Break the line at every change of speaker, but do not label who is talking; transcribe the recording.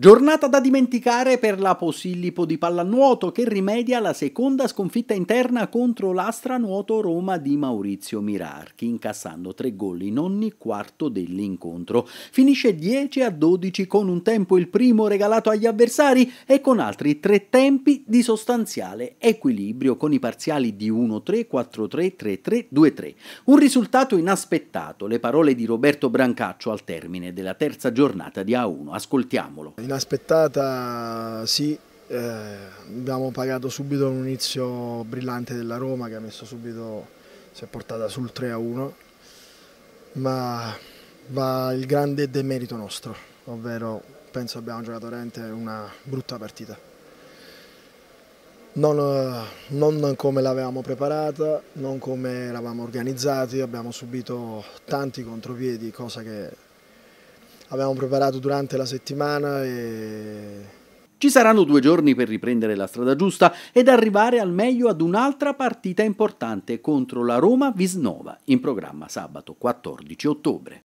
Giornata da dimenticare per la Posillipo di pallanuoto che rimedia la seconda sconfitta interna contro l'Astra Nuoto Roma di Maurizio Mirarchi, incassando tre gol in ogni quarto dell'incontro. Finisce 10 a 12 con un tempo il primo regalato agli avversari e con altri tre tempi di sostanziale equilibrio con i parziali di 1-3, 4-3, 3-3, 2-3. Un risultato inaspettato, le parole di Roberto Brancaccio al termine della terza giornata di A1. Ascoltiamolo.
Inaspettata sì, eh, abbiamo pagato subito un inizio brillante della Roma che ha messo subito, si è portata sul 3-1, ma va il grande demerito nostro, ovvero penso abbiamo giocato veramente una brutta partita. Non, eh, non come l'avevamo preparata, non come eravamo organizzati, abbiamo subito tanti contropiedi, cosa che abbiamo preparato durante la settimana e...
Ci saranno due giorni per riprendere la strada giusta ed arrivare al meglio ad un'altra partita importante contro la Roma Visnova, in programma sabato 14 ottobre.